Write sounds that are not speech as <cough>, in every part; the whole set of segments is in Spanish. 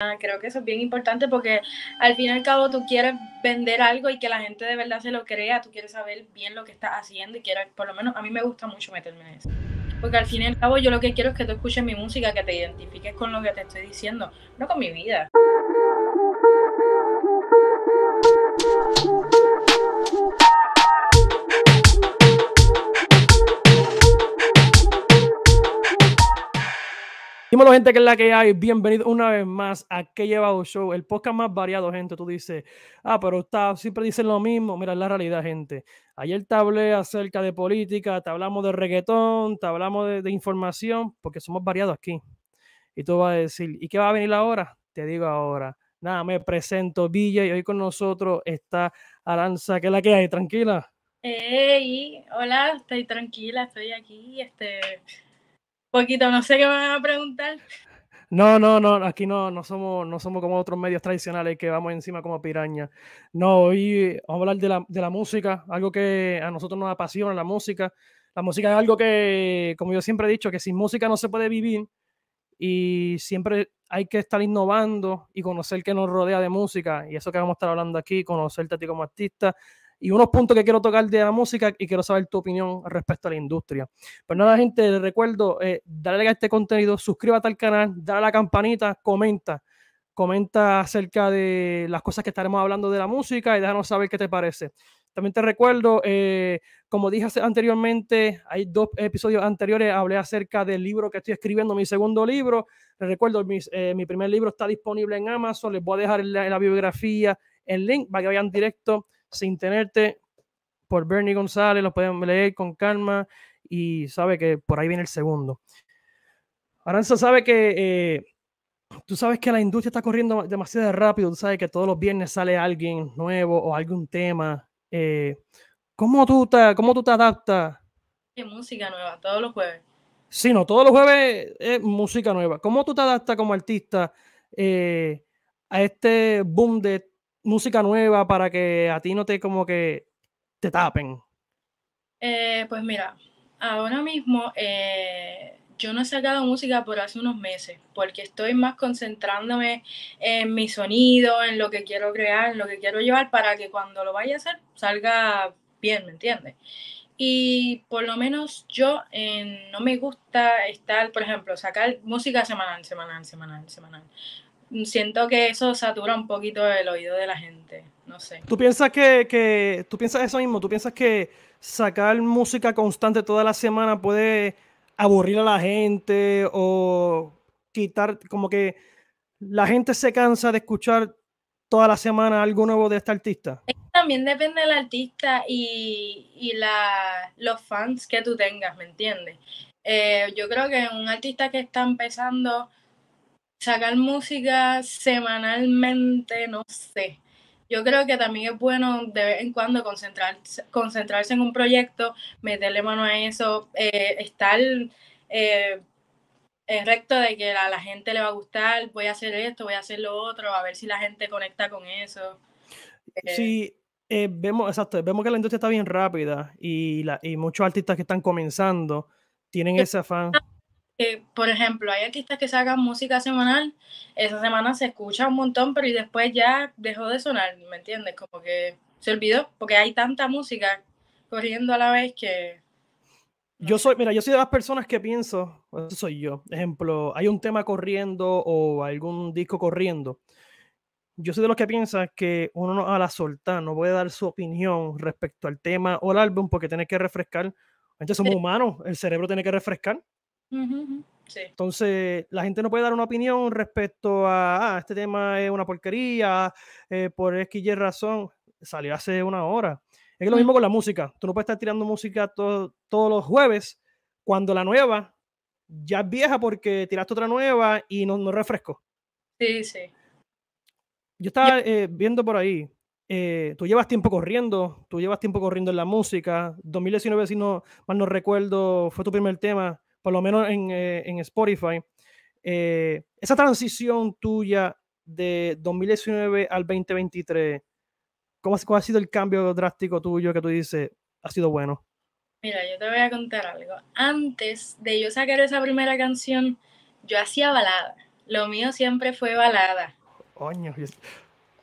Ah, creo que eso es bien importante porque al fin y al cabo tú quieres vender algo y que la gente de verdad se lo crea, tú quieres saber bien lo que estás haciendo y quieres, por lo menos a mí me gusta mucho meterme en eso. Porque al fin y al cabo yo lo que quiero es que tú escuches mi música, que te identifiques con lo que te estoy diciendo, no con mi vida. Dímelo, gente, que es la que hay. Bienvenido una vez más a Que Llevado Show, el podcast más variado, gente. Tú dices, ah, pero está, siempre dicen lo mismo. Mira, es la realidad, gente. Ayer te hablé acerca de política, te hablamos de reggaetón, te hablamos de, información, porque somos variados aquí. Y tú vas a decir, ¿y qué va a venir ahora? Te digo ahora. Nada, me presento Villa y hoy con nosotros está Aranza, que es la que hay. Tranquila. Hey, hola, estoy tranquila, estoy aquí. Este Poquito, no sé qué me van a preguntar. No, no, no, aquí no, no somos, no somos como otros medios tradicionales que vamos encima como piraña. No, hoy vamos a hablar de la, de la música, algo que a nosotros nos apasiona, la música. La música es algo que, como yo siempre he dicho, que sin música no se puede vivir y siempre hay que estar innovando y conocer qué nos rodea de música y eso que vamos a estar hablando aquí, conocerte a ti como artista, y unos puntos que quiero tocar de la música y quiero saber tu opinión respecto a la industria. Pero pues nada, gente, les recuerdo, eh, dale a este contenido, suscríbete al canal, dale a la campanita, comenta, comenta acerca de las cosas que estaremos hablando de la música y déjanos saber qué te parece. También te recuerdo, eh, como dije anteriormente, hay dos episodios anteriores, hablé acerca del libro que estoy escribiendo, mi segundo libro. Les recuerdo, eh, mi primer libro está disponible en Amazon, les voy a dejar la, biografía el link para que vayan directo sin tenerte por Bernie González, lo pueden leer con calma y sabe que por ahí viene el segundo. Aranza sabe que eh, tú sabes que la industria está corriendo demasiado rápido, tú sabes que todos los viernes sale alguien nuevo o algún tema. Eh, ¿cómo, tú te, ¿Cómo tú te adaptas? música nueva, todos los jueves. Sí, no, todos los jueves es música nueva. ¿Cómo tú te adaptas como artista eh, a este boom de música nueva para que a ti no te como que te tapen? Eh, pues mira, ahora mismo eh, yo no he sacado música por hace unos meses, porque estoy más concentrándome en mi sonido, en lo que quiero crear, en lo que quiero llevar, para que cuando lo vaya a hacer salga bien, ¿me entiendes? Y por lo menos yo eh, no me gusta estar, por ejemplo, sacar música semanal, semanal, semanal, semanal siento que eso satura un poquito el oído de la gente. No sé. ¿Tú piensas que, tú piensas eso mismo? ¿Tú piensas que sacar música constante toda la semana puede aburrir a la gente o quitar, como que la gente se cansa de escuchar toda la semana algo nuevo de este artista? También depende del artista y, los fans que tú tengas, ¿me entiendes? Eh, yo creo que un artista que está empezando sacar música semanalmente, no sé. Yo creo que también es bueno de vez en cuando concentrarse, en un proyecto, meterle mano a eso, eh, estar eh, en recto de que a la gente le va a gustar, voy a hacer esto, voy a hacer lo otro, a ver si la gente conecta con eso. Eh, sí, vemos, exacto, vemos que la industria está bien rápida y, la, y muchos artistas que están comenzando tienen ese afán por ejemplo, hay artistas que sacan música semanal, esa semana se escucha un montón, pero y después ya dejó de sonar, ¿me entiendes? Como que se olvidó, porque hay tanta música corriendo a la vez que... yo soy, mira, yo soy de las personas que pienso, eso soy yo, ejemplo, hay un tema corriendo o algún disco corriendo. Yo soy de los que piensa que uno no, a la solta, no puede dar su opinión respecto al tema o al álbum porque tiene que refrescar. Entonces somos humanos, el cerebro tiene que refrescar. Entonces, la gente no puede dar una opinión respecto a ah, este tema es una porquería, eh, por X razón, salió hace una hora. Es lo mismo con la música. Tú no puedes estar tirando música todos los jueves cuando la nueva ya es vieja porque tiraste otra nueva y no, no refresco. Sí, sí. Yo estaba eh, viendo por ahí, eh, tú llevas tiempo corriendo, tú llevas tiempo corriendo en la música. 2019, si no mal no recuerdo, fue tu primer tema por lo menos en, eh, Spotify, eh, esa transición tuya de 2019 al 2023, ¿cómo, ¿cuál ha sido el cambio drástico tuyo que tú dices ha sido bueno? Mira, yo te voy a contar algo. Antes de yo sacar esa primera canción, yo hacía balada. Lo mío siempre fue balada. Coño.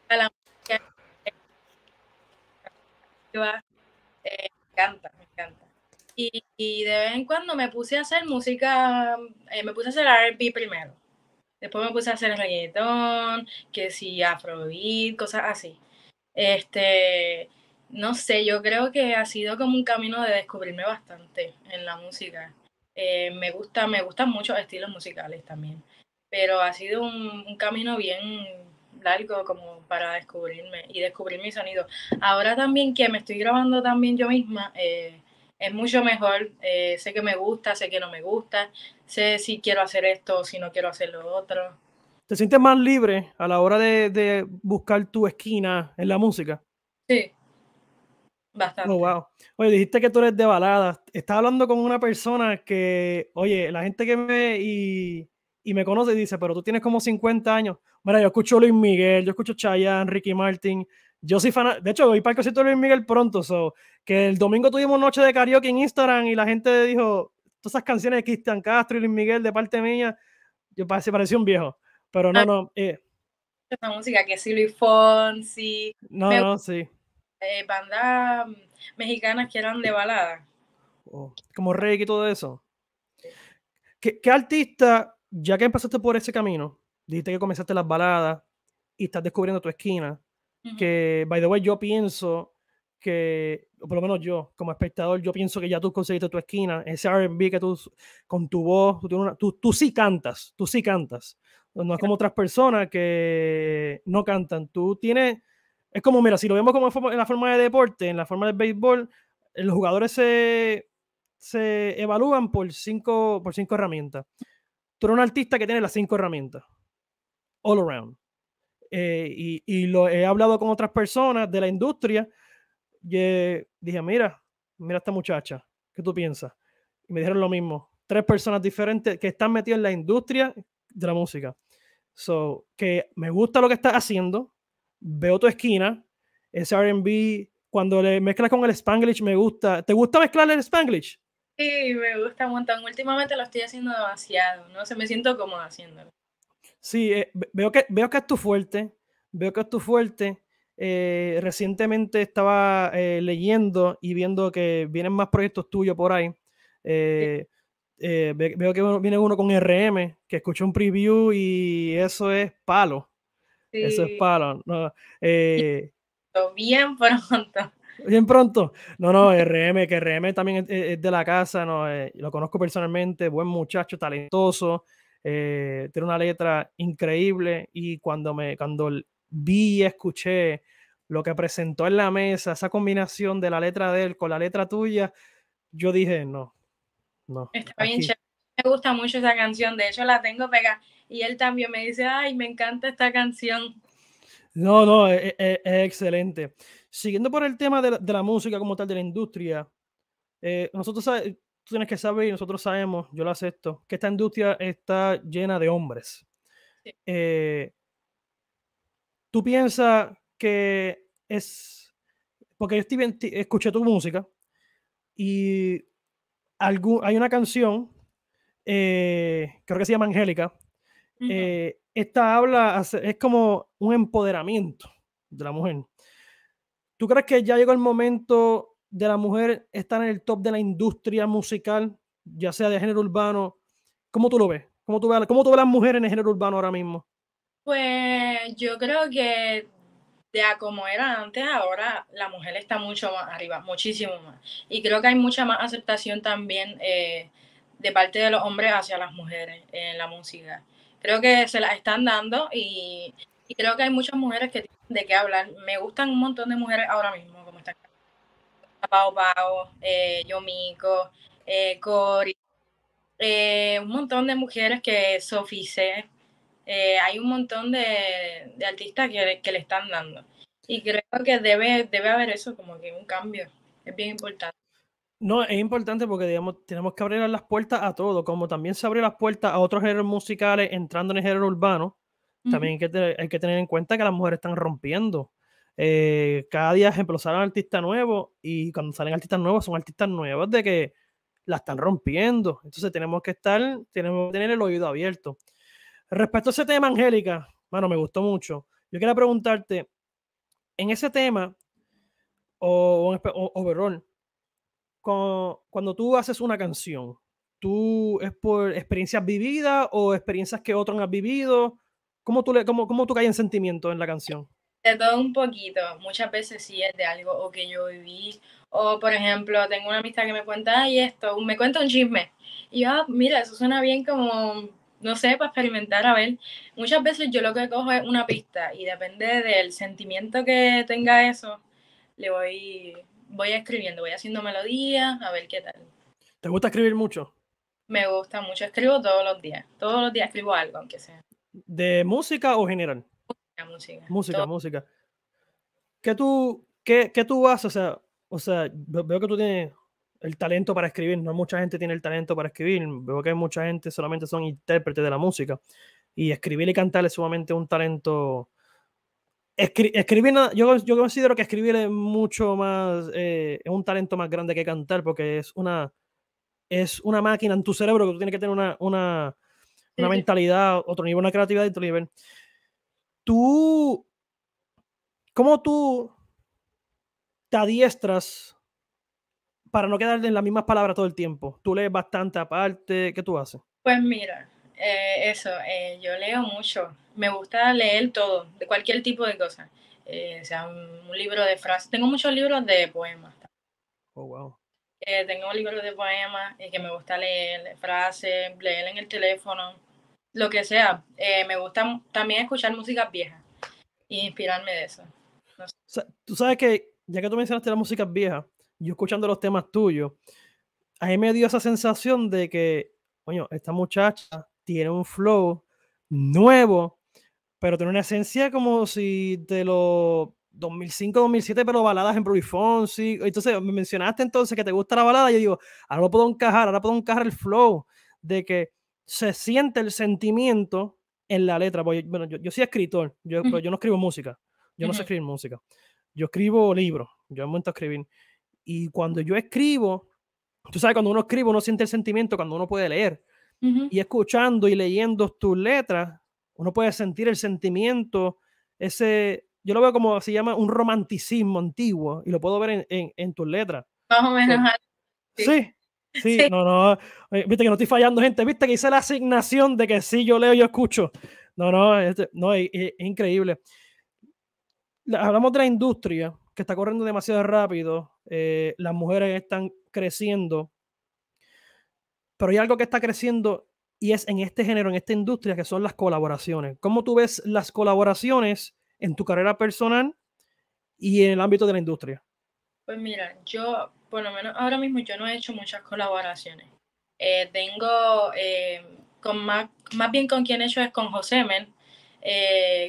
A la Eh, eh y, de vez en cuando me puse a hacer música, eh, me puse a hacer RB primero. Después me puse a hacer reggaetón, que si afrobeat, cosas así. Este, no sé, yo creo que ha sido como un camino de descubrirme bastante en la música. Eh, me gusta, me gustan muchos estilos musicales también, pero ha sido un, camino bien largo como para descubrirme y descubrir mi sonido. Ahora también que me estoy grabando también yo misma, eh, es mucho mejor. Eh, sé que me gusta, sé que no me gusta, sé si quiero hacer esto, si no quiero hacer lo otro. ¿Te sientes más libre a la hora de, buscar tu esquina en la música? Sí, bastante. Oh, wow. Oye, dijiste que tú eres de baladas. Estaba hablando con una persona que, oye, la gente que me y, y me conoce dice, pero tú tienes como 50 años. Mira, yo escucho Luis Miguel, yo escucho Chayanne, Ricky Martin, yo soy fan, de hecho voy para el concierto de Luis Miguel pronto, so, que el domingo tuvimos noche de karaoke en Instagram y la gente dijo, todas esas canciones de Cristian Castro y Luis Miguel de parte mía, yo parecía, un viejo, pero no, ah, no. Eh. Esa música que sí, Luis Fonsi. No, no, sí. Eh, bandas mexicanas que eran de balada. Oh, como reggae y todo eso. ¿Qué, artista, ya que empezaste por ese camino, dijiste que comenzaste las baladas y estás descubriendo tu esquina, que, by the way, yo pienso que por lo menos yo, como espectador, yo pienso que ya tú conseguiste tu esquina, ese RB que tú, con tu voz, tú, sí cantas, tú sí cantas. No es como otras personas que no cantan. Tú tienes, es como, mira, si lo vemos como en la forma de deporte, en la forma de béisbol, los jugadores se, evalúan por cinco, por cinco herramientas. Tú eres un artista que tiene las cinco herramientas, all around. Eh, y, lo he hablado con otras personas de la industria, dije, mira, mira esta muchacha, ¿qué tú piensas? Y me dijeron lo mismo, tres personas diferentes que están metidas en la industria de la música. So, que me gusta lo que estás haciendo, veo tu esquina, ese RB, cuando le mezclas con el Spanglish, me gusta. ¿Te gusta mezclar el Spanglish? Sí, me gusta un montón. Últimamente lo estoy haciendo demasiado, no sé, me siento cómodo haciéndolo. Sí, eh, veo, que, veo que es tu fuerte, veo que es tu fuerte. Eh, recientemente estaba eh, leyendo y viendo que vienen más proyectos tuyos por ahí. Eh, veo que viene uno con RM, que escuché un preview y eso es palo. Eso es palo. <laughs> bien pronto. Bien pronto. No, no, RM, que RM también es, de la casa, no, lo conozco personalmente, buen muchacho, talentoso. tiene una letra increíble y cuando me cuando vi escuché, lo que presentó en la mesa, esa combinación de la letra de él con la letra tuya, yo dije, no, no. Está bien chévere. Me gusta mucho esa canción, de hecho la tengo pegada. Y él también me dice, ay, me encanta esta canción. No, no, e, e, es, excelente. Siguiendo por el tema de la, música como tal, de la industria, eh, nosotros eh, tú tienes que saber, y nosotros sabemos, yo lo acepto, que esta industria está llena de hombres. Sí. Eh, tú piensas que es, porque yo estoy, escuché tu música y hay una canción, eh, creo que se llama Angélica, eh, esta habla, es como un empoderamiento de la mujer. ¿Tú crees que ya llegó el momento de la mujer estar en el top de la industria musical, ya sea de género urbano? ¿Cómo tú lo ves? ¿Cómo tú ves, cómo las mujeres en el género urbano ahora mismo? Pues yo creo que de a como era antes, ahora la mujer está mucho más arriba, muchísimo más. Y creo que hay mucha más aceptación también eh, de parte de los hombres hacia las mujeres en la música. Creo que se las están dando y, creo que hay muchas mujeres que tienen de qué hablar. Me gustan un montón de mujeres ahora mismo, como está Pau Pau, eh, Yomiko, eh, Cori, eh, un montón de mujeres que soficé. Eh, hay un montón de, artistas que, le están dando. Y creo que debe, debe haber eso, como que un cambio. Es bien importante. No, es importante porque digamos, tenemos que abrir las puertas a todo, como también se abrió las puertas a otros géneros musicales entrando en el género urbano, también hay que, tener en cuenta que las mujeres están rompiendo. Eh, cada día, ejemplo, salen artistas nuevos y cuando salen artistas nuevos son artistas nuevos de que la están rompiendo. Entonces tenemos que estar, tenemos que tener el oído abierto. Respecto a ese tema, Angélica, mano, me gustó mucho. Yo quería preguntarte, en ese tema, o, overall, cuando, tú haces una canción, ¿tú es por experiencias vividas o experiencias que otros han vivido? ¿Cómo tú, le, cómo, cómo tú caes en sentimiento en la canción? De todo un poquito. Muchas veces sí es de algo o que yo viví. O, por ejemplo, tengo una amistad que me cuenta, y esto, me cuenta un chisme. Y yo, ah, mira, eso suena bien como no sé, para experimentar, a ver. Muchas veces yo lo que cojo es una pista y depende del sentimiento que tenga eso, le voy, voy escribiendo, voy haciendo melodías, a ver qué tal. ¿Te gusta escribir mucho? Me gusta mucho, escribo todos los días, todos los días escribo algo, aunque sea. ¿De música o general? Música, música. Música, música. ¿Qué tú, qué, qué tú haces? O sea, o sea, veo que tú tienes el talento para escribir. No mucha gente tiene el talento para escribir. Veo que hay mucha gente solamente son intérpretes de la música. Y escribir y cantar es sumamente un talento. escribir, yo, considero que escribir es mucho más, eh, es un talento más grande que cantar, porque es una, es una máquina en tu cerebro que tú tienes que tener una, mentalidad, otro nivel, una creatividad de otro nivel. Tú, ¿cómo tú te adiestras para no quedar en las mismas palabras todo el tiempo? ¿Tú lees bastante aparte? ¿Qué tú haces? Pues mira, eh, eso, eh, yo leo mucho. Me gusta leer todo, de cualquier tipo de cosa. Eh, sea, un, libro de frases. Tengo muchos libros de poemas. Oh, wow. tengo libros de poemas que me gusta leer, frases, leer en el teléfono, lo que sea. me gusta también escuchar música vieja e inspirarme de eso. Tú sabes que, ya que tú mencionaste la música vieja, yo escuchando los temas tuyos, a mí me dio esa sensación de que, coño, esta muchacha tiene un flow nuevo, pero tiene una esencia como si de los 2005, 2007, pero baladas en Bruce Fonsi. Entonces, me mencionaste entonces que te gusta la balada, y yo digo, ahora lo puedo encajar, ahora puedo encajar el flow de que se siente el sentimiento en la letra. bueno, yo, yo, soy escritor, yo, yo no escribo música, yo no sé escribir música, yo escribo libros, yo me a escribir. Y cuando yo escribo, tú sabes, cuando uno escribe, uno siente el sentimiento cuando uno puede leer. Y escuchando y leyendo tus letras, uno puede sentir el sentimiento, ese, yo lo veo como se llama un romanticismo antiguo, y lo puedo ver en, tus letras. Más o menos. Sí. sí. no, no. Eh, viste que no estoy fallando, gente. Viste que hice la asignación de que sí, yo leo, yo escucho. No, no, este, es, increíble. hablamos de la industria que está corriendo demasiado rápido, eh, las mujeres están creciendo, pero hay algo que está creciendo y es en este género, en esta industria, que son las colaboraciones. ¿Cómo tú ves las colaboraciones en tu carrera personal y en el ámbito de la industria? Pues mira, yo, por lo menos ahora mismo, yo no he hecho muchas colaboraciones. Eh, tengo, eh, con más, bien con quien he hecho es con José Men,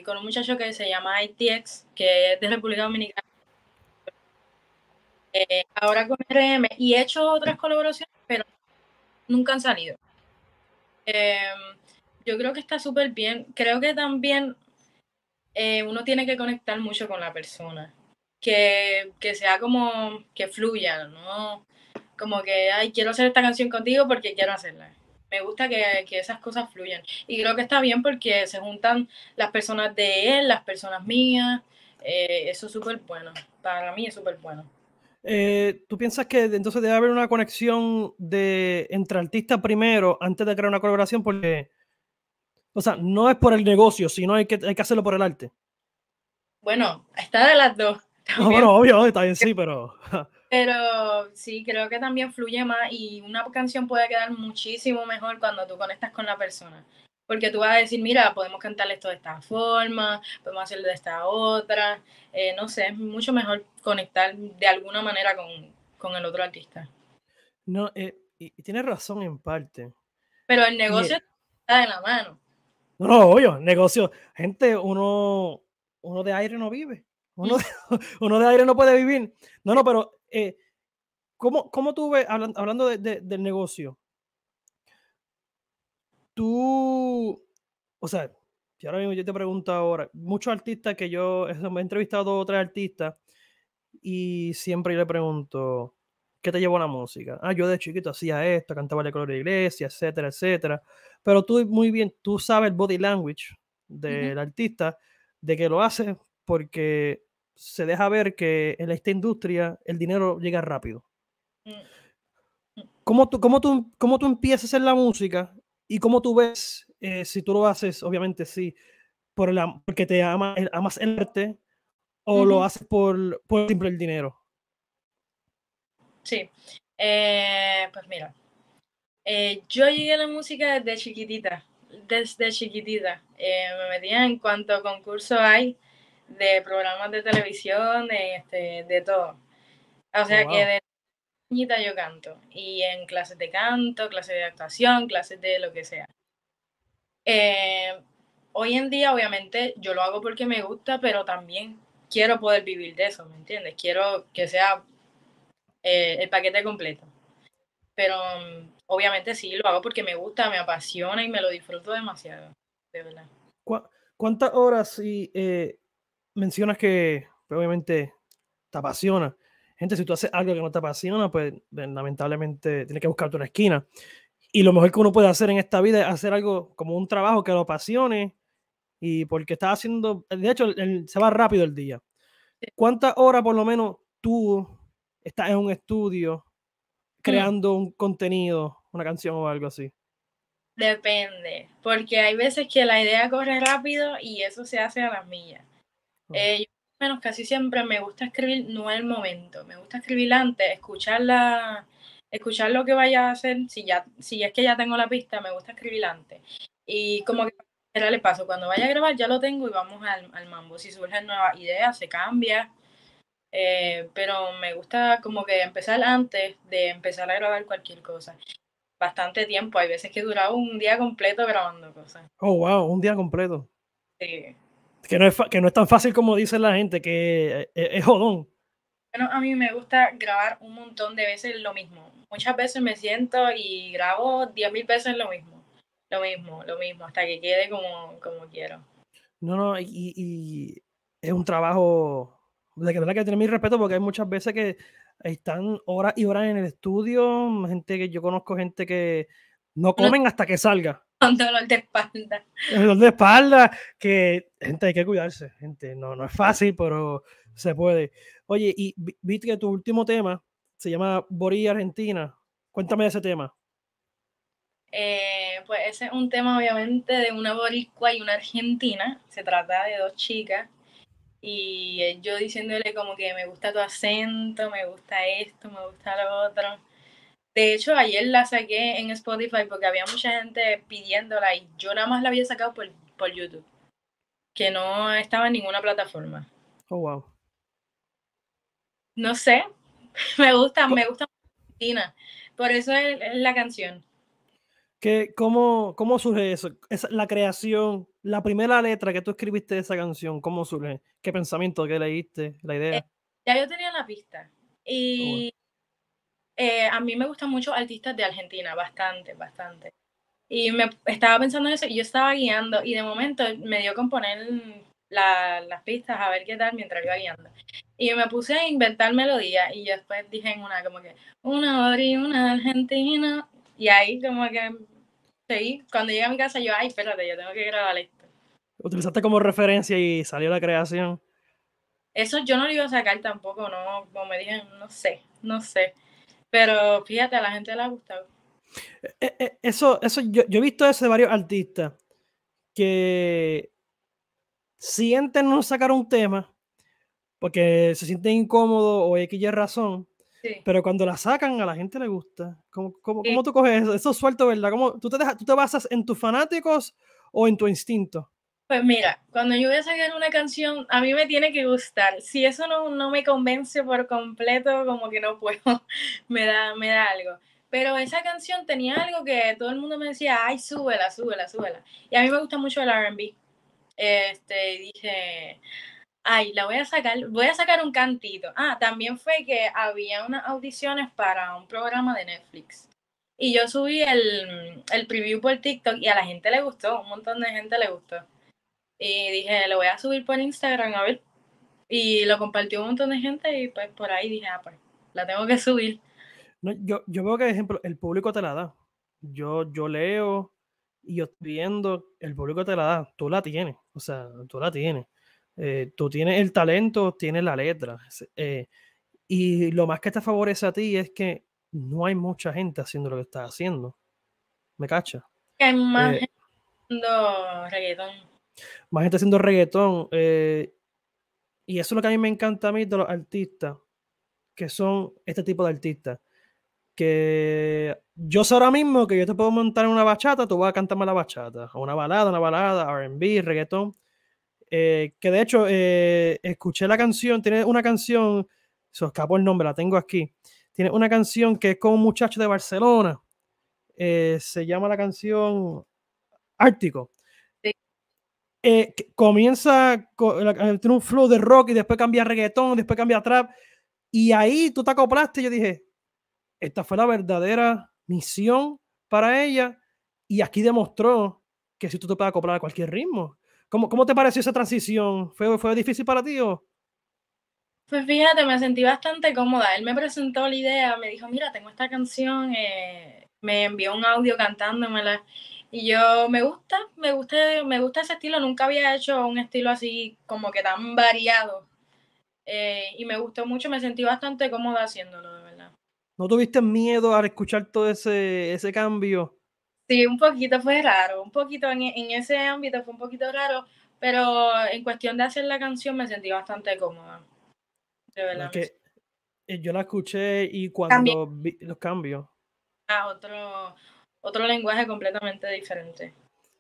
con un muchacho que se llama ITX, que es de República Dominicana, eh, ahora con RM y he hecho otras colaboraciones, pero nunca han salido. Em, yo creo que está súper bien. Creo que también eh, uno tiene que conectar mucho con la persona. Que, sea como que fluya, ¿no? Como que, ay, quiero hacer esta canción contigo porque quiero hacerla. Me gusta que, esas cosas fluyan. Y creo que está bien porque se juntan las personas de él, las personas mías. Eh, eso es súper bueno. Para mí es súper bueno. Eh, ¿Tú piensas que entonces debe haber una conexión de, entre artistas primero antes de crear una colaboración? Porque, o sea, no es por el negocio, sino hay que, hay que hacerlo por el arte. Bueno, está de las dos. <laughs> No, bueno, obvio, está bien, sí, pero... <laughs> Pero sí, creo que también fluye más y una canción puede quedar muchísimo mejor cuando tú conectas con la persona. Porque tú vas a decir, mira, podemos cantar esto de esta forma, podemos hacerlo de esta otra. Eh, no sé, es mucho mejor conectar de alguna manera con, el otro artista. No, eh, y, tienes razón en parte. Pero el negocio está en la mano. No, no, obvio, negocio. Gente, uno, uno de aire no vive. Mm. <laughs> Uno de, aire no puede vivir. No, no, pero eh, ¿cómo, ¿cómo, tú ves, hablando, del negocio, tú, o sea, y ahora mismo yo te pregunto ahora, muchos artistas que yo he entrevistado a otros artistas y siempre le pregunto, ¿qué te llevó a la música? Ah, yo de chiquito hacía esto, cantaba de color de la iglesia, etcétera, etcétera. Pero tú muy bien, tú sabes el body language del artista, de que lo hace porque se deja ver que en esta industria el dinero llega rápido. Mm. ¿Cómo tú, cómo, tú, ¿Cómo tú empiezas en la música ¿Y cómo tú ves, eh, si tú lo haces, obviamente sí, por porque te ama, eh, amas el arte o lo haces por, por simple el dinero? Sí, eh, pues mira, yo llegué a la música desde chiquitita, desde chiquitita. me metía en cuanto concurso hay de programas de televisión, este, de, todo. O oh, sea que de yo canto y en clases de canto, clases de actuación, clases de lo que sea. Eh, hoy en día, obviamente, yo lo hago porque me gusta, pero también quiero poder vivir de eso, ¿me entiendes? Quiero que sea eh, el paquete completo. Pero mm, obviamente sí, lo hago porque me gusta, me apasiona y me lo disfruto demasiado, de verdad. ¿Cuántas horas y, eh, mencionas que obviamente te apasiona? Gente, si tú haces algo que no te apasiona, pues lamentablemente tienes que buscarte una esquina. Y lo mejor que uno puede hacer en esta vida es hacer algo como un trabajo que lo apasione y porque estás haciendo, de hecho, se va rápido el día. ¿Cuántas horas por lo menos tú estás en un estudio mm. creando un contenido, una canción o algo así? Depende, porque hay veces que la idea corre rápido y eso se hace a las millas. yo eh, menos casi siempre me gusta escribir no al momento, me gusta escribir antes, escuchar, escuchar lo que vaya a hacer, si, ya, si es que ya tengo la pista, me gusta escribir antes. Y como que era el paso, cuando vaya a grabar ya lo tengo y vamos al, al mambo. Si surgen nuevas ideas, se cambia. Eh, pero me gusta como que empezar antes de empezar a grabar cualquier cosa. Bastante tiempo, hay veces que durado un día completo grabando cosas. Oh, wow, un día completo. Sí. Que no, es, que no es tan fácil como dice la gente, que eh, eh, es, jodón. Bueno, a mí me gusta grabar un montón de veces lo mismo. Muchas veces me siento y grabo 10.000 veces lo mismo. Lo mismo, lo mismo, hasta que quede como, quiero. No, no, y, es un trabajo de que verdad que tiene mi respeto porque hay muchas veces que están horas y horas en el estudio, gente que yo conozco gente que no comen hasta que salga un dolor de espalda. Un dolor de espalda, que gente hay que cuidarse, gente. No, no es fácil, pero se puede. Oye, y viste que tu último tema se llama Borilla Argentina. Cuéntame de ese tema. Eh, pues ese es un tema obviamente de una boricua y una argentina. Se trata de dos chicas. Y eh, yo diciéndole como que me gusta tu acento, me gusta esto, me gusta lo otro de hecho, ayer la saqué en Spotify porque había mucha gente pidiéndola y yo nada más la había sacado por, YouTube, que no estaba en ninguna plataforma. Oh, wow. No sé, <laughs> me gusta, me gusta Por eso es, la canción. ¿Qué, cómo, cómo, surge eso? Es la creación, la primera letra que tú escribiste de esa canción, ¿cómo surge? ¿Qué pensamiento, qué leíste, la idea? Eh, ya yo tenía la pista. Y oh, eh, a mí me gustan mucho artistas de Argentina, bastante, bastante. Y me estaba pensando en eso y yo estaba guiando y de momento me dio con poner las pistas a ver qué tal mientras iba guiando. Y me puse a inventar melodías y después dije en una como que una y una Argentina. Y ahí como que seguí. Cuando llegué a mi casa yo, ay, espérate, yo tengo que grabar esto. Utilizaste como referencia y salió la creación. Eso yo no lo iba a sacar tampoco, no, como me dije no sé, no sé. Pero fíjate, a la gente le ha gustado. Eh, eh, eso, eso yo, yo, he visto eso de varios artistas que sienten no sacar un tema porque se sienten incómodos o X y razón, pero cuando la sacan a la gente le gusta. ¿Cómo, tú coges eso? Eso es suelto, ¿verdad? ¿Cómo, tú, te dejas, ¿Tú te basas en tus fanáticos o en tu instinto? Pues mira, cuando yo voy a sacar una canción, a mí me tiene que gustar. Si eso no, me convence por completo, como que no puedo, <laughs> me da, me da algo. Pero esa canción tenía algo que todo el mundo me decía, ay, súbela, súbela, súbela. Y a mí me gusta mucho el RB. Este, dije, ay, la voy a sacar, voy a sacar un cantito. Ah, también fue que había unas audiciones para un programa de Netflix. Y yo subí el, el preview por TikTok y a la gente le gustó, un montón de gente le gustó. Y dije, lo voy a subir por Instagram, a ver. Y lo compartió un montón de gente y pues por ahí dije, ah, pues la tengo que subir. yo, yo veo que, por ejemplo, el público te la da. Yo, yo leo y yo estoy viendo, el público te la da, tú la tienes, o sea, tú la tienes. Eh, tú tienes el talento, tienes la letra. Eh, y lo más que te favorece a ti es que no hay mucha gente haciendo lo que estás haciendo. ¿Me cacha? Hay más eh, gente más gente haciendo reggaetón. Eh, y eso es lo que a mí me encanta a mí de los artistas, que son este tipo de artistas. Que yo sé ahora mismo que yo te puedo montar una bachata, tú vas a cantarme la bachata, o una balada, una balada, RB, reggaetón. Eh, que de hecho eh, escuché la canción, tiene una canción, se escapó el nombre, la tengo aquí. Tiene una canción que es con un muchacho de Barcelona. se llama la canción Ártico. Eh, comienza, eh, tiene un flow de rock y después cambia a reggaetón, después cambia a trap. Y ahí tú te acoplaste yo dije, esta fue la verdadera misión para ella. Y aquí demostró que si tú te puedes acoplar a cualquier ritmo. ¿Cómo, cómo te pareció esa transición? ¿Fue, fue difícil para ti o? Pues fíjate, me sentí bastante cómoda. Él me presentó la idea, me dijo, mira, tengo esta canción, eh, me envió un audio cantándomela y yo me gusta, me gusta, me gusta ese estilo. Nunca había hecho un estilo así como que tan variado. Eh, y me gustó mucho, me sentí bastante cómoda haciéndolo, de verdad. ¿No tuviste miedo al escuchar todo ese, cambio? Sí, un poquito fue raro, un poquito en, ese ámbito fue un poquito raro, pero en cuestión de hacer la canción me sentí bastante cómoda. De verdad. Eh, yo la escuché y cuando vi los cambios. Ah, otro, otro lenguaje completamente diferente.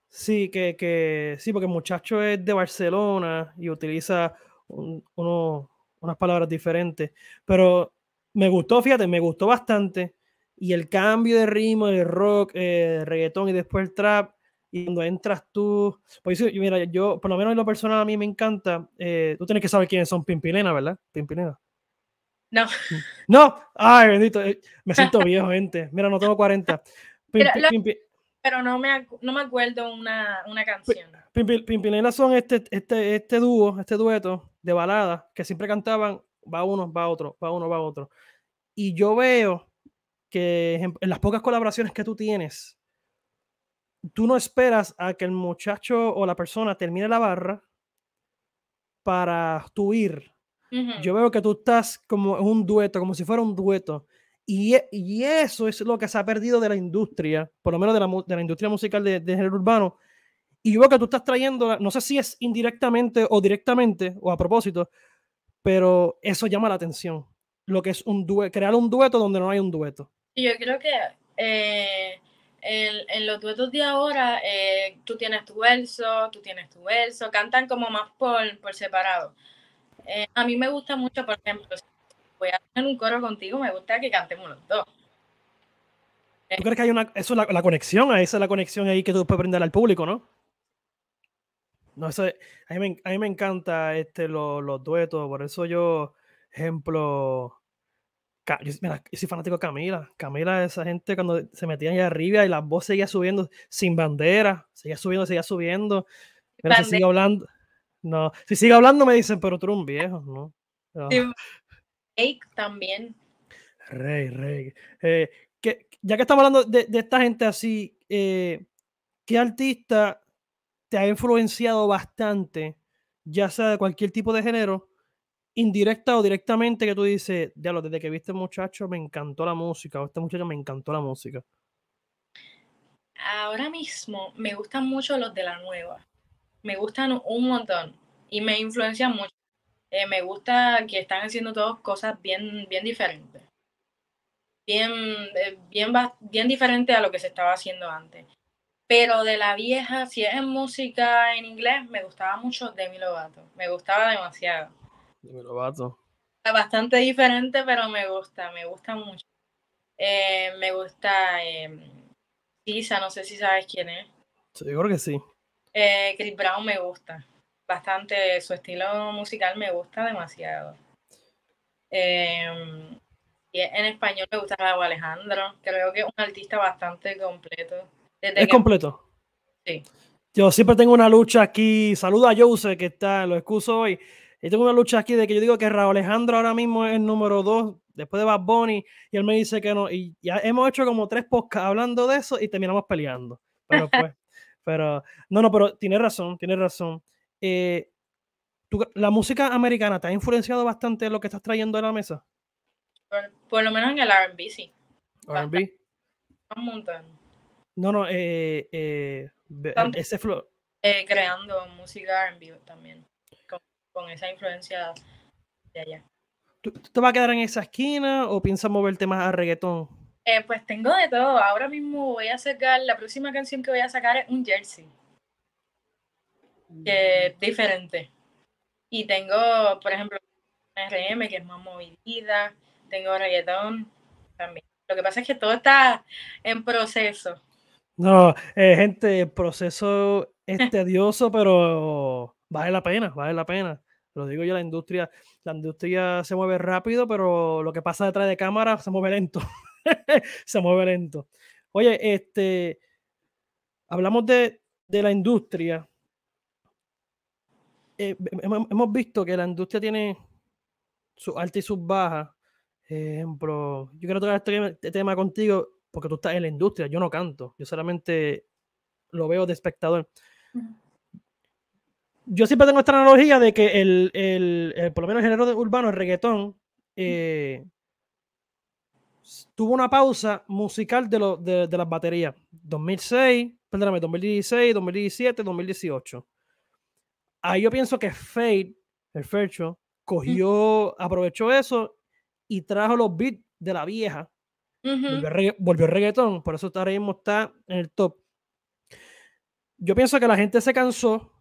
Sí, que, sí, porque el muchacho es de Barcelona y utiliza unas palabras diferentes. Pero me gustó, fíjate, me gustó bastante. Y el cambio de ritmo, de rock, eh, reggaetón y después el trap. Y cuando entras tú, pues mira, yo, por lo menos en lo personal, a mí me encanta. Eh, tú tienes que saber quiénes son Pimpilena, ¿verdad? Pimpilena. No. No, ay, bendito, eh, me siento viejo, gente. Mira, no tengo 40. Pero, pero no, me, no me acuerdo una, una canción. Pimpinela son este, este, este dúo, este dueto de balada, que siempre cantaban va uno, va otro, va uno, va otro. Y yo veo que en, las pocas colaboraciones que tú tienes, tú no esperas a que el muchacho o la persona termine la barra para tú ir. Yo veo que tú estás como un dueto, como si fuera un dueto. Y, e, y, eso es lo que se ha perdido de la industria, por lo menos de la, de la industria musical de, género urbano. Y yo veo que tú estás trayendo, no sé si es indirectamente o directamente o a propósito, pero eso llama la atención. Lo que es un crear un dueto donde no hay un dueto. Yo creo que eh, en, los duetos de ahora eh, tú tienes tu verso, tú tienes tu verso, cantan como más por, por separado. Eh, a mí me gusta mucho, por ejemplo, voy a hacer un coro contigo, me gusta que cantemos los dos. ¿Tú crees que hay una, eso, es la conexión, esa es la conexión ahí que tú puedes brindar al público, ¿no? No eso a mí me, a encanta este, los, duetos, por eso yo, ejemplo, yo, mira, soy fanático de Camila. Camila, esa gente cuando se metían ahí arriba y la voz seguía subiendo sin bandera, seguía subiendo, seguía subiendo. Pero si sigue hablando, no, si sigue hablando me dicen, pero tú eres un viejo, ¿no? sí. Ah también. Rey, Rey. Eh, que, ya que estamos hablando de, esta gente así, eh, ¿qué artista te ha influenciado bastante, ya sea de cualquier tipo de género, indirecta o directamente, que tú dices, diablo, desde que viste muchacho me encantó la música, o esta muchacha me encantó la música? Ahora mismo me gustan mucho los de la nueva. Me gustan un montón y me influencian mucho. Eh, me gusta que están haciendo todos cosas bien, bien diferentes. Bien, eh, bien, bien diferente a lo que se estaba haciendo antes. Pero de la vieja, si es en música en inglés, me gustaba mucho Demi Lovato. Me gustaba demasiado. Demi Lovato. Bastante diferente, pero me gusta, me gusta mucho. Eh, me gusta Lisa em, no sé si sabes quién es. yo creo que sí. Chris Brown me gusta bastante, su estilo musical me gusta demasiado. Em, y en español me gusta Raúl Alejandro, creo que es un artista bastante completo. es completo. Sí. Yo siempre tengo una lucha aquí. Saluda a Jose, que está, lo excuso hoy. Yo tengo una lucha aquí de que yo digo que Raúl Alejandro ahora mismo es el número dos, después de Bad Bunny, y él me dice que no. Y ya hemos hecho como tres podcasts hablando de eso y terminamos peleando. Pero <laughs> pues, pero, no, no, pero tiene razón, tiene razón eh, la música americana te ha influenciado bastante lo que estás trayendo a la mesa. Por, lo menos en el RB, sí. RB. Un montón. No, no, eh, eh, e-, ese flow. Eh, creando música RB también, con, esa influencia de allá. te vas a quedar en esa esquina o piensas moverte más a reggaetón? pues tengo de todo. Ahora mismo voy a sacar, la próxima canción que voy a sacar es un jersey que es diferente. Y tengo, por ejemplo, RM, que es más movida, tengo reggaetón también. Lo que pasa es que todo está en proceso. No, eh, gente, el proceso es <laughs> tedioso, pero vale la pena, vale la pena. Lo digo yo, la industria, la industria se mueve rápido, pero lo que pasa detrás de cámara se mueve lento. <laughs> se mueve lento. Oye, este, hablamos de, de la industria, eh, hemos visto que la industria tiene sus altas y sus bajas. Ejemplo, yo quiero tocar este, este tema contigo porque tú estás en la industria, yo no canto, yo solamente lo veo de espectador. Mm. Yo siempre tengo esta analogía de que el, el, por lo menos el género urbano, el reggaetón, eh, tuvo una pausa musical de, de, las baterías. 2006, perdóname, 2016, 2017, 2018 ahí yo pienso que Fade, el Fercho, cogió, aprovechó eso y trajo los beats de la vieja. volvió, reggaetón, por eso ahora mismo está en el top. Yo pienso que la gente se cansó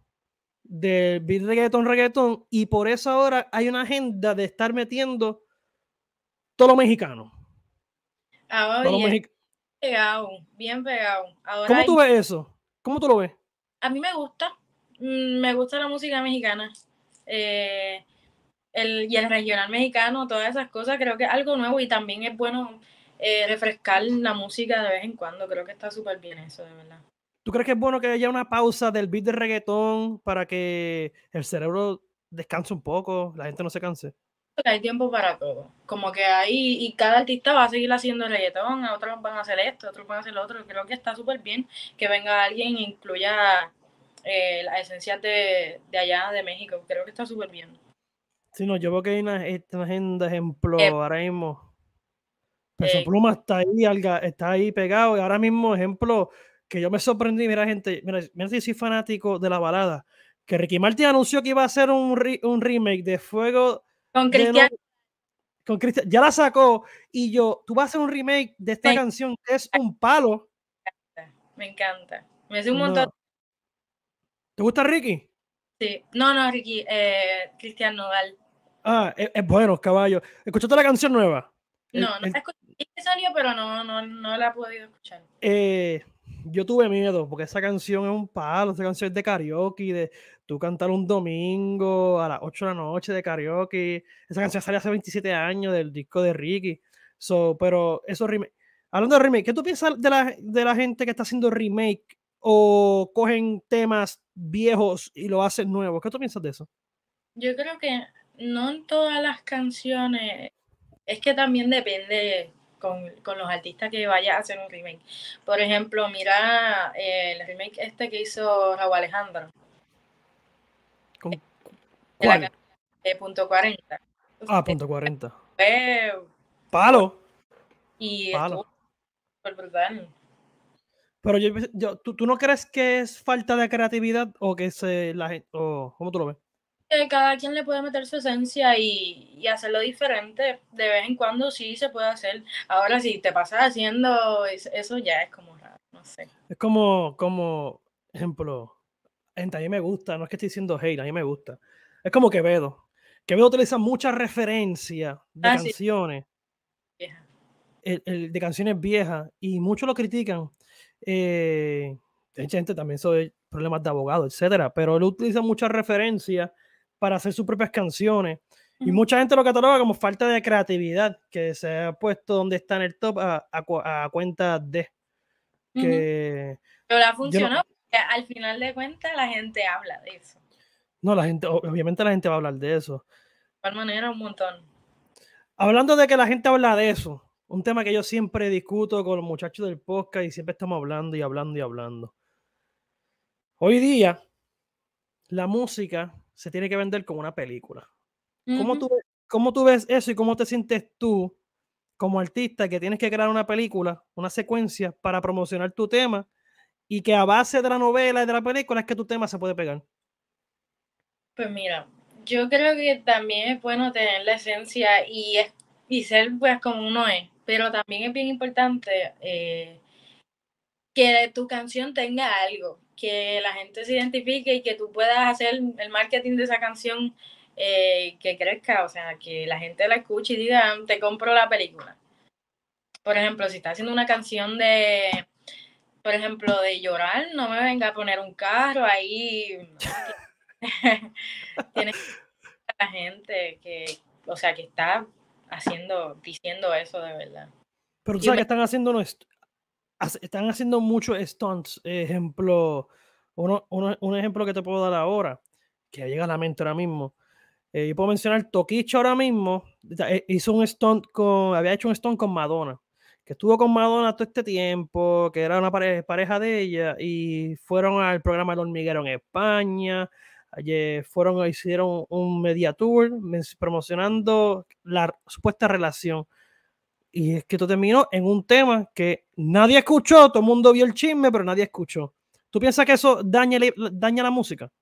del beat reggaetón, reggaetón, y por eso ahora hay una agenda de estar metiendo todo lo mexicano. Ah, todo bien. pegado, bien pegado. ¿Cómo tú ves eso? ¿Cómo tú lo ves? A mí me gusta Mm, me gusta la música mexicana. Eh, y el regional mexicano, todas esas cosas, creo que es algo nuevo y también es bueno eh, refrescar la música de vez en cuando. Creo que está súper bien eso, de verdad. ¿Tú crees que es bueno que haya una pausa del beat de reggaetón para que el cerebro descanse un poco, la gente no se canse? hay tiempo para todo. Como que ahí, y cada artista va a seguir haciendo reggaetón, otros van a hacer esto, otros van a hacer lo otro. Creo que está súper bien que venga alguien e incluya eh, la esencia de, allá, de México. Creo que está súper bien. Sí, no, yo veo que hay una, agenda ejemplo eh, ahora mismo. Peso eh, Pluma está ahí, está ahí pegado. Y ahora mismo, ejemplo, que yo me sorprendí, mira gente, mira, mira si soy fanático de la balada, que Ricky Martin anunció que iba a hacer un, remake de Fuego. Con Cristian. con Cristian, ya la sacó. Y yo, tú vas a hacer un remake de esta canción que es un palo. Me encanta. Me hace un montón. ¿Te gusta Ricky? Sí, no, no, Ricky, eh, Cristian Nodal. Ah, e, es, bueno, caballo. ¿Escuchaste la canción nueva? No, no el... la escuchado. Este pero no, no, no la he podido escuchar. Eh, yo tuve miedo, porque esa canción es un palo, esa canción es de karaoke, de tú cantar un domingo a las 8 de la noche de karaoke. Esa canción salió hace 27 años del disco de Ricky. pero eso remake. Hablando de remake, ¿qué tú piensas de la, de la gente que está haciendo remake o cogen temas viejos y lo hacen nuevos. ¿Qué tú piensas de eso? Yo creo que no en todas las canciones, es que también depende con, los artistas que vaya a hacer un remake. Por ejemplo, mira eh, el remake este que hizo Raúl Alejandro. ¿Con eh, cuál? punto 40. Ah, punto 40. Palo. Y Palo. Brutal. Pero yo, yo ¿tú, no crees que es falta de creatividad o que se la o cómo tú lo ves? que cada quien le puede meter su esencia y, hacerlo diferente. De vez en cuando sí se puede hacer. Ahora si te pasas haciendo eso ya es como raro, no sé. Es como, como ejemplo, gente, a mí me gusta, no es que estoy diciendo hate, a mí me gusta. Es como Quevedo. Quevedo utiliza mucha referencia de ah, canciones. de canciones viejas y muchos lo critican eh, gente también sobre problemas de abogado, etcétera, pero él utiliza muchas referencias para hacer sus propias canciones. Y mucha gente lo cataloga como falta de creatividad, que se ha puesto donde está en el top a, cuenta de. Que Pero la funcionó, al final de cuentas la gente habla de eso. No, la gente, obviamente la gente va a hablar de eso. De manera, un montón. Hablando de que la gente habla de eso, un tema que yo siempre discuto con los muchachos del podcast y siempre estamos hablando y hablando y hablando. Hoy día, la música se tiene que vender como una película. ¿Cómo, tú, tú ves eso y cómo te sientes tú como artista que tienes que crear una película, una secuencia para promocionar tu tema y que a base de la novela y de la película es que tu tema se puede pegar? Pues mira, yo creo que también es bueno tener la esencia y, y ser pues como uno es. Pero también es bien importante eh, que tu canción tenga algo, que la gente se identifique y que tú puedas hacer el marketing de esa canción eh, que crezca, o sea, que la gente la escuche y diga, ah, te compro la película. Por ejemplo, si estás haciendo una canción de, por ejemplo, de llorar, no me venga a poner un carro ahí. <laughs> <laughs> Tienes la gente que, o sea, que está haciendo, diciendo eso de verdad. Pero tú sabes que están haciendo, están haciendo muchos stunts, ejemplo, un ejemplo que te puedo dar ahora, que llega a la mente ahora mismo. Eh, yo puedo mencionar toquicho ahora mismo, eh, hizo un stunt con, había hecho un stunt con Madonna, que estuvo con Madonna todo este tiempo, que era una pareja, de ella, y fueron al programa El Hormiguero en España, Ayer fueron, hicieron un media tour promocionando la supuesta relación. Y es que esto terminó en un tema que nadie escuchó, todo el mundo vio el chisme, pero nadie escuchó. ¿Tú piensas que eso daña, daña la música?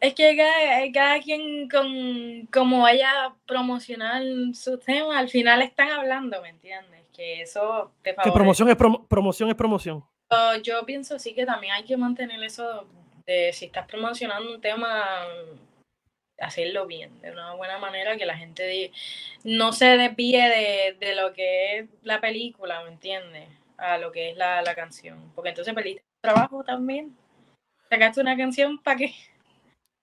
Es que eh, cada, quien con como vaya a promocionar su tema, al final están hablando, ¿me entiendes? Que eso te Que promoción es, promoción es promoción. yo pienso sí que también hay que mantener eso si estás promocionando un tema, hacerlo bien, de una buena manera, que la gente no se desvíe de, de, lo que es la película, ¿me entiendes? A lo que es la, canción. Porque entonces perdiste trabajo también. Sacaste una canción para qué.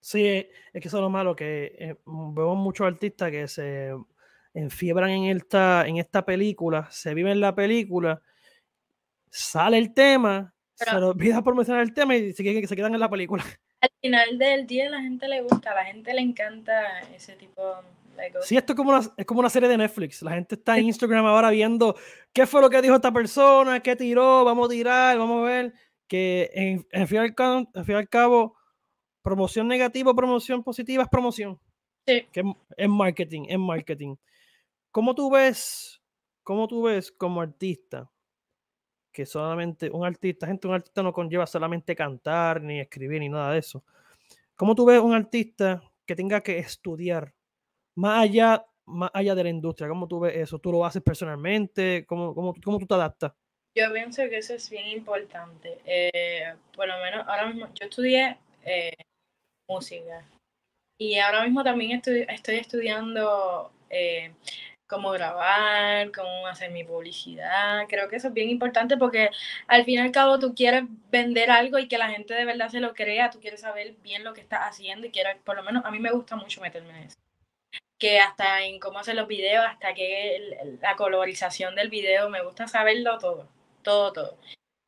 Sí, es que eso es lo malo, que eh, vemos muchos artistas que se enfiebran en esta, en esta película, se viven la película, sale el tema se lo olvida por mencionar el tema y se, quedan en la película. <laughs> Al final del día la gente le gusta, la gente le encanta ese tipo de cosas. sí, esto es como, una, es como una serie de Netflix. La gente está en Instagram ahora viendo qué fue lo que dijo esta persona, qué tiró, vamos a tirar, vamos a ver. Que en, fin, al cabo, al cabo, promoción negativa, promoción positiva es promoción. Sí. es marketing, es marketing. ¿Cómo tú ves, cómo tú ves como artista que solamente un artista, gente, un artista no conlleva solamente cantar, ni escribir, ni nada de eso. ¿Cómo tú ves un artista que tenga que estudiar más allá, más allá de la industria? ¿Cómo tú ves eso? ¿Tú lo haces personalmente? ¿Cómo, cómo, tú te adaptas? Yo pienso que eso es bien importante. Eh, por lo menos ahora mismo, yo estudié eh, música y ahora mismo también estoy, estoy estudiando eh, cómo grabar, cómo hacer mi publicidad. Creo que eso es bien importante porque al fin y al cabo tú quieres vender algo y que la gente de verdad se lo crea, tú quieres saber bien lo que estás haciendo y quieres, por lo menos a mí me gusta mucho meterme en eso. Que hasta en cómo hacer los videos, hasta que la colorización del video, me gusta saberlo todo, todo, todo.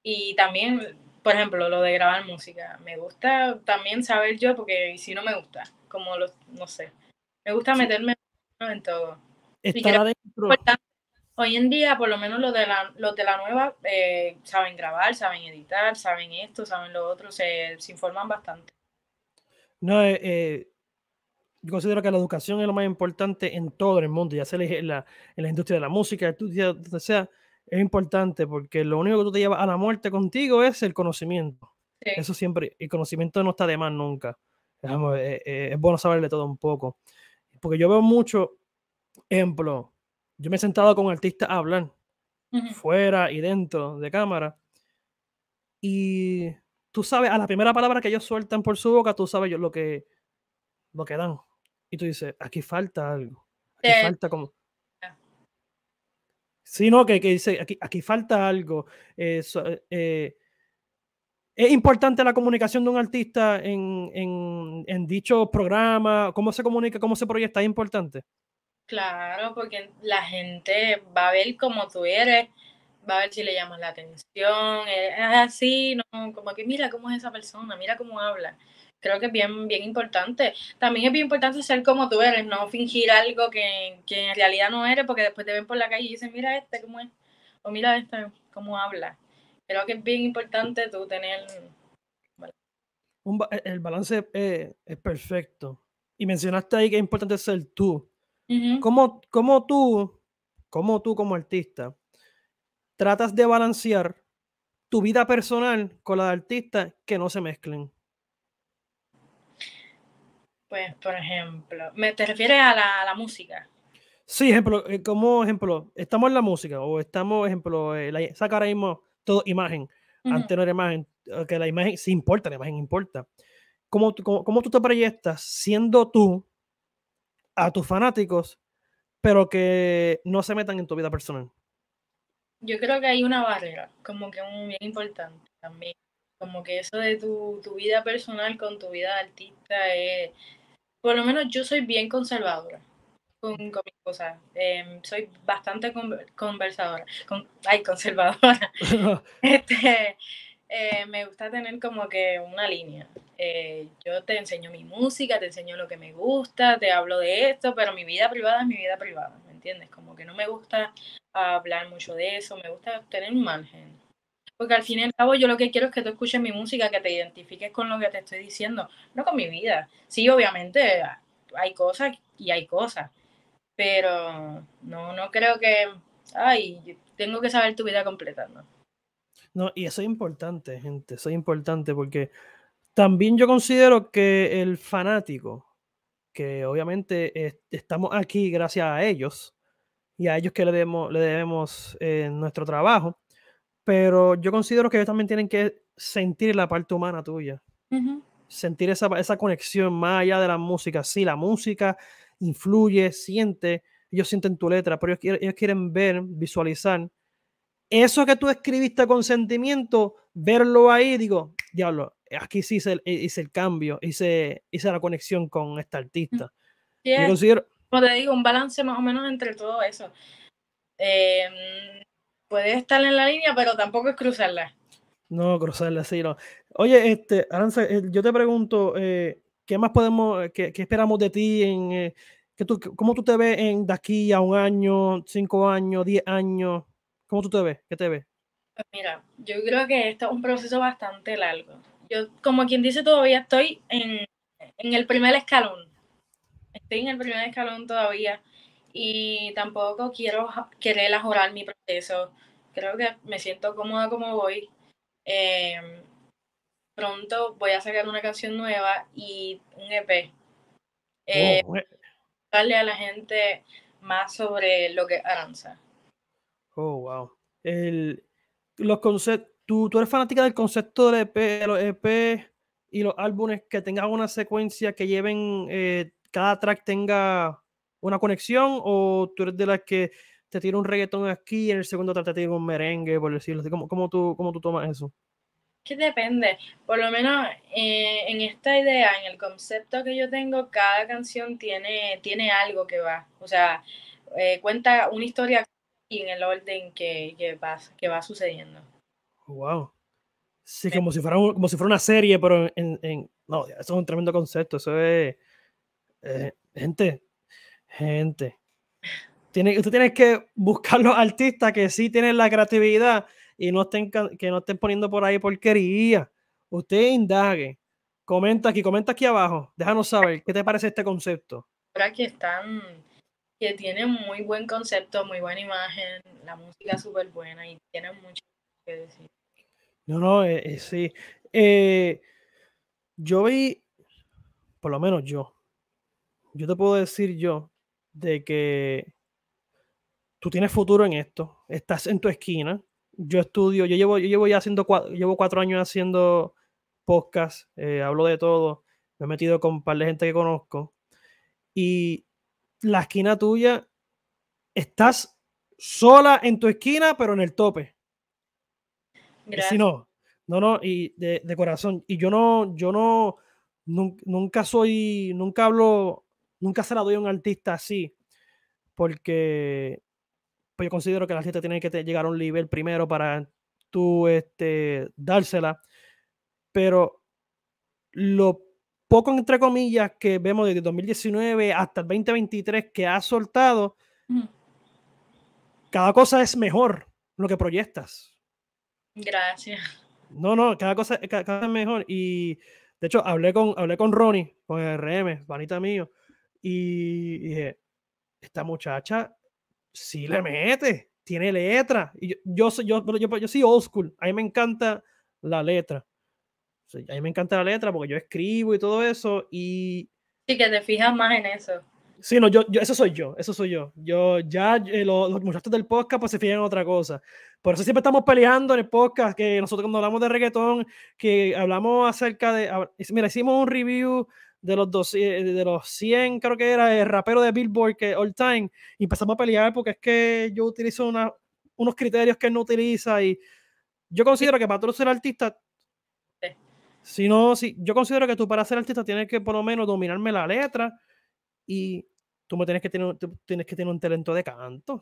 Y también, por ejemplo, lo de grabar música, me gusta también saber yo porque si no me gusta, como los, no sé, me gusta meterme en todo adentro. Hoy en día, por lo menos los de la, los de la nueva eh, saben grabar, saben editar, saben esto, saben lo otro, se, informan bastante. No, eh, eh, yo considero que la educación es lo más importante en todo el mundo, ya sea en la, industria de la música, donde sea, es importante porque lo único que tú te llevas a la muerte contigo es el conocimiento. Eso siempre, el conocimiento no está de más nunca. es, bueno saberle todo un poco. Porque yo veo mucho, ejemplo, yo me he sentado con artistas a hablar, fuera y dentro de cámara, y tú sabes, a la primera palabra que ellos sueltan por su boca, tú sabes yo, lo, que, lo que dan. Y tú dices, aquí falta algo. Aquí eh, falta como... Sino que, que dice, aquí, aquí falta algo. Eh, eh, es importante la comunicación de un artista en, en, en, dicho programa, cómo se comunica, cómo se proyecta, es importante. Claro, porque la gente va a ver cómo tú eres, va a ver si le llamas la atención, eh, es así, no, como que mira cómo es esa persona, mira cómo habla. Creo que es bien, bien importante. También es bien importante ser como tú eres, no fingir algo que, en realidad no eres, porque después te ven por la calle y dicen, mira este cómo es, o mira este cómo habla. Creo que es bien importante tú tener... el balance eh, es perfecto. Y mencionaste ahí que es importante ser tú ¿Cómo, tú, cómo tú como artista, tratas de balancear tu vida personal con la de artista que no se mezclen? Pues, por ejemplo, ¿me te refieres a la, música? Sí, ejemplo, eh, como ejemplo, estamos en la música o estamos, ejemplo, eh, sacaremos ahora mismo todo imagen, anterior imagen, que la imagen sí importa, la imagen importa. cómo, cómo tú te proyectas siendo tú a tus fanáticos, pero que no se metan en tu vida personal. Yo creo que hay una barrera, como que muy bien importante también. Como que eso de tu, vida personal con tu vida artista es... Por lo menos yo soy bien conservadora con, con mis cosas. Em, soy bastante conversadora. ay, conservadora. <laughs> <laughs> Este, eh, me gusta tener como que una línea. Eh, yo te enseño mi música, te enseño lo que me gusta, te hablo de esto, pero mi vida privada es mi vida privada, ¿me entiendes? Como que no me gusta hablar mucho de eso, me gusta tener un margen. Porque al fin y al cabo yo lo que quiero es que tú escuches mi música, que te identifiques con lo que te estoy diciendo, no con mi vida. Sí, obviamente hay cosas y hay cosas, pero no, no creo que, ay, tengo que saber tu vida completa, ¿no? No, y eso es importante, gente, eso es importante porque también yo considero que el fanático, que obviamente estamos aquí gracias a ellos y a ellos que le debemos, le debemos eh, nuestro trabajo, pero yo considero que ellos también tienen que sentir la parte humana tuya, sentir esa, conexión más allá de la música. Sí, la música influye, siente, ellos sienten tu letra, pero ellos, ellos quieren ver, visualizar eso que tú escribiste con sentimiento, verlo ahí, digo, diablo, aquí sí hice el, el cambio, hice, hice la conexión con esta mm. artista. Como te digo, un balance más o menos entre todo eso. Em, puede estar en la línea, pero tampoco es cruzarla. No, cruzarla, sí, no. Oye, este, eh, yo te pregunto, eh, ¿qué más podemos, eh, qué, qué, esperamos de ti? En, que tú, ¿Cómo tú te ves en de aquí a un año, cinco años, diez años? ¿Cómo tú te ves? ¿Qué te ves? Pues mira, yo creo que esto es un proceso bastante largo yo, como quien dice, todavía estoy en, el primer escalón. Estoy en el primer escalón todavía y tampoco quiero querer ajorar mi proceso. Creo que me siento cómoda como voy. Eh, pronto voy a sacar una canción nueva y un EP. Eh, oh, darle a la gente más sobre lo que Oh, wow. los conceptos ¿Tú, eres fanática del concepto e de los EP y los álbumes que tengan una secuencia que lleven, eh, cada track tenga una conexión? ¿O tú eres de las que te tiene un reggaetón aquí y en el segundo track te tiene un merengue, por decirlo así? ¿Cómo, cómo tú, cómo tú tomas eso? que depende. Por lo menos eh, en esta idea, en el concepto que yo tengo, cada canción tiene, tiene algo que va. O sea, eh, cuenta una historia y en el orden que, que, que va sucediendo. Wow. Sí, eh como si fuera, como si fuera una serie, pero en, No, eso es un tremendo concepto. Eso es... gente eh, gente, gente. Tiene, tienes que buscar los artistas que sí tienen la creatividad y no estén, que no estén poniendo por ahí porquería. Usted indague. Comenta aquí, comenta aquí abajo. Déjanos saber qué te parece este concepto. Ahora que están, que tienen muy buen concepto, muy buena imagen, la música súper buena y tienen mucho decir. No, no, eh, eh, sí. Eh, yo vi, por lo menos yo, yo te puedo decir yo, de que tú tienes futuro en esto, estás en tu esquina. Yo estudio, yo llevo, yo llevo ya haciendo, cuatro, llevo cuatro años haciendo podcast, hablo de todo, me he metido con un par de gente que conozco. Y la esquina tuya, estás sola en tu esquina, pero en el tope no, no, no, y de, corazón. Y yo no, yo no, nunca soy, nunca hablo, nunca se la doy a un artista así, porque pues yo considero que la gente tiene que llegar a un nivel primero para tú este, dársela. Pero lo poco, entre comillas, que vemos desde 2019 hasta el 2023 que ha soltado, cada cosa es mejor lo que proyectas. Gracias. No, no, cada cosa, cada, mejor. Y de hecho, hablé con, hablé con Ronnie, con el RM, panita mío, y dije, esta muchacha sí le mete, tiene letra. Y yo, yo, yo, yo, yo soy old school, a mí me encanta la letra. a mí me encanta la letra porque yo escribo y todo eso. Y... Sí, que te fijas más en eso. Sí, no, yo, eso soy yo, eso soy yo. Yo ya, eh, los, los muchachos del podcast pues se fijan en otra cosa. Por eso siempre estamos peleando en el podcast, que nosotros cuando hablamos de reggaetón, que hablamos acerca de, mira, hicimos un review de los, dos, eh, de los 100, creo que era el eh, rapero de Billboard, que all time, y empezamos a pelear porque es que yo utilizo una, unos criterios que él no utiliza y yo considero que para tú ser artista si no, si, yo considero que tú para ser artista tienes que por lo menos dominarme la letra, y tú me tienes que tener, tienes que tener un talento de canto.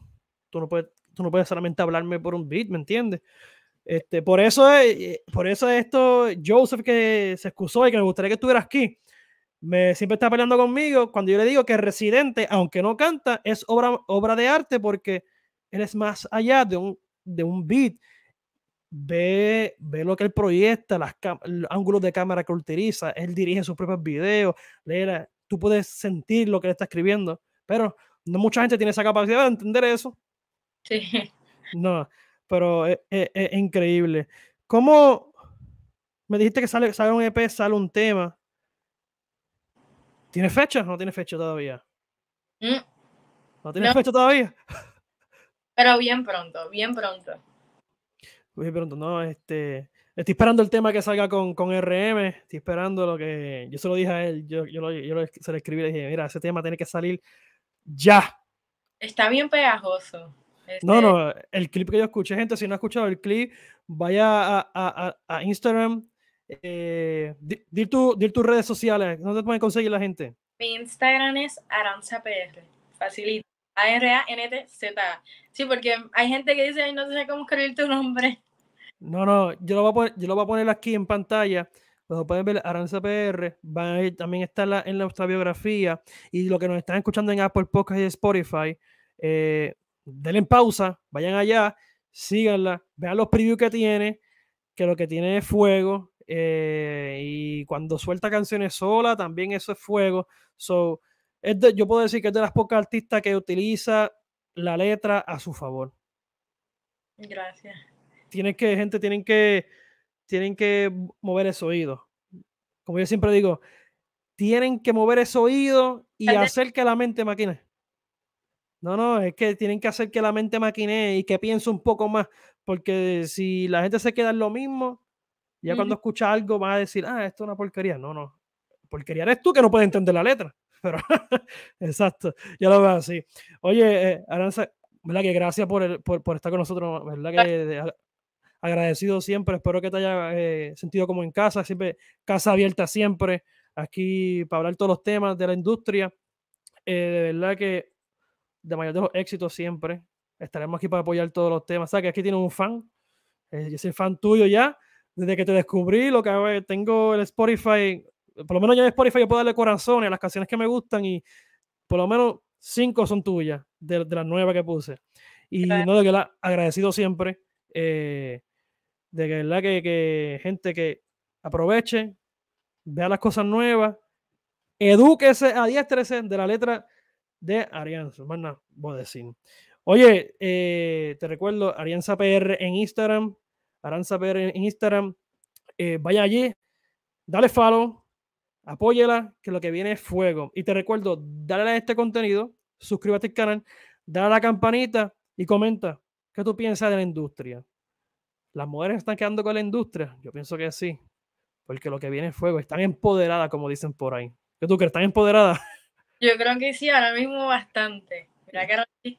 Tú no puedes, tú no puedes solamente hablarme por un beat, ¿me entiendes? Este, por eso, eh, por eso esto, Joseph que se excusó y que me gustaría que estuvieras aquí, me siempre está peleando conmigo cuando yo le digo que Residente, aunque no canta, es obra, obra de arte porque él es más allá de un, de un beat. Ve, ve lo que él proyecta, los ángulos de cámara que utiliza, él dirige sus propios videos, lee tú puedes sentir lo que él está escribiendo, pero no mucha gente tiene esa capacidad de entender eso. Sí. No, pero es, e, e, e, increíble. ¿Cómo me dijiste que sale, sale un EP, sale un tema? ¿Tiene fecha no tiene fecha todavía? Mm. ¿No tiene fecha todavía? Pero bien pronto, bien pronto. Bien pronto, no, este. Estoy esperando el tema que salga con, RM. Estoy esperando lo que. Yo se lo dije a él. Yo, se lo escribí y dije: Mira, ese tema tiene que salir ya. Está bien pegajoso. Este no, no, el clip que yo escuché, gente, si no ha escuchado el clip, vaya a, a, a Instagram. Eh, tus redes sociales. ¿Dónde te pueden conseguir la gente? Mi Instagram es AranzaPR. pr A-R-A-N-T-Z. Sí, porque hay gente que dice: No sé cómo escribir tu nombre. No, no, yo lo voy a poner, yo lo a poner aquí en pantalla. Lo pueden ver, Aranza PR, van también está la, en nuestra biografía. Y lo que nos están escuchando en Apple Podcast y Spotify, eh, denle en pausa, vayan allá, síganla, vean los previews que tiene, que lo que tiene es fuego. Eh, y cuando suelta canciones sola, también eso es fuego. So, yo puedo decir que es de las pocas artistas que utiliza la letra a su favor. Gracias tienen que, gente, tienen que, tienen que mover ese oído. Como yo siempre digo, tienen que mover ese oído y hacer que la mente maquine. No, no, es que tienen que hacer que la mente maquine y que piense un poco más, porque si la gente se queda en lo mismo, ya cuando escucha algo va a decir, ah, esto es una porquería. No, no, porquería eres tú que no puedes entender la letra. <laughs> <laughs> exacto, Ya lo veo así. Oye, eh, Aranza, ¿verdad que gracias por, por, estar con nosotros? ¿Verdad que agradecido siempre, espero que te haya eh, sentido como en casa, siempre casa abierta siempre, aquí para hablar todos los temas de la industria. Eh, de verdad que de mayor éxito siempre, estaremos aquí para apoyar todos los temas. Sabes que aquí tiene un fan, eh, yo soy fan tuyo ya, desde que te descubrí, lo que tengo el Spotify, por lo menos ya en Spotify yo puedo darle corazones a las canciones que me gustan y por lo menos cinco son tuyas de, las nueve que puse. Y no, de que la agradecido siempre de que, ¿verdad? Que, gente que aproveche, vea las cosas nuevas, edúquese, adiestrese de la letra de Arianza. Más voy a decir. Oye, eh, te recuerdo, Arianza PR en Instagram, Aranza PR en Instagram, eh, vaya allí, dale follow, apóyela, que lo que viene es fuego. Y te recuerdo, dale a este contenido, suscríbete al canal, dale a la campanita y comenta qué tú piensas de la industria. ¿Las mujeres están quedando con la industria? Yo pienso que sí. Porque lo que viene es fuego. Están empoderadas, como dicen por ahí. ¿Qué tú crees? ¿Están empoderadas? <laughs> Yo creo que sí, ahora mismo bastante. Mira, Carol G.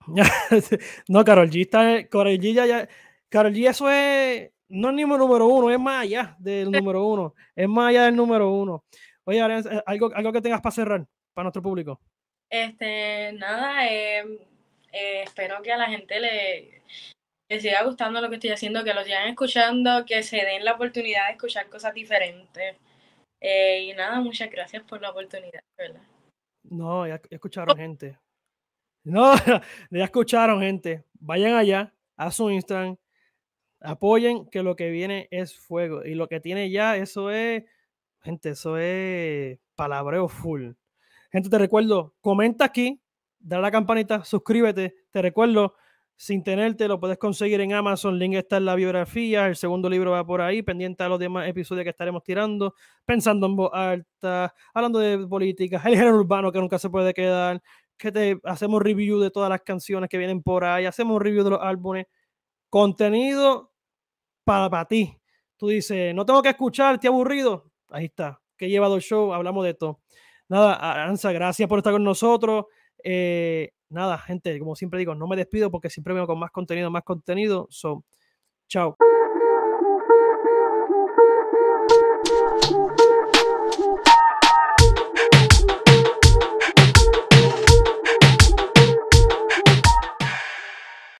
<laughs> no, Carol G está. Carol G ya, Carol eso es. No es ni número uno, es más allá del <laughs> número uno. Es más allá del número uno. Oye, eh, algo, algo que tengas para cerrar, para nuestro público. Este, nada, em, eh, espero que a la gente le, les siga gustando lo que estoy haciendo, que lo sigan escuchando, que se den la oportunidad de escuchar cosas diferentes. Eh, y nada, muchas gracias por la oportunidad, No, ya, escucharon, gente. No, <laughs> ya escucharon, gente. Vayan allá a su Instagram, apoyen que lo que viene es fuego. Y lo que tiene ya, eso es, gente, eso es palabreo full. Gente, te recuerdo, comenta aquí, dale la campanita, suscríbete. Te recuerdo, sin tenerte, lo puedes conseguir en Amazon, link está en la biografía, el segundo libro va por ahí, pendiente a los demás episodios que estaremos tirando, pensando en voz alta, hablando de política, el género urbano que nunca se puede quedar, que te hacemos review de todas las canciones que vienen por ahí, hacemos review de los álbumes, contenido para, ti. Tú dices, no tengo que escuchar, te aburrido. Ahí está, que lleva el show, hablamos de todo. Nada, Aranza, gracias por estar con nosotros. Eh, nada, gente, como siempre digo, no me despido porque siempre vengo con más contenido, más contenido. So, chao.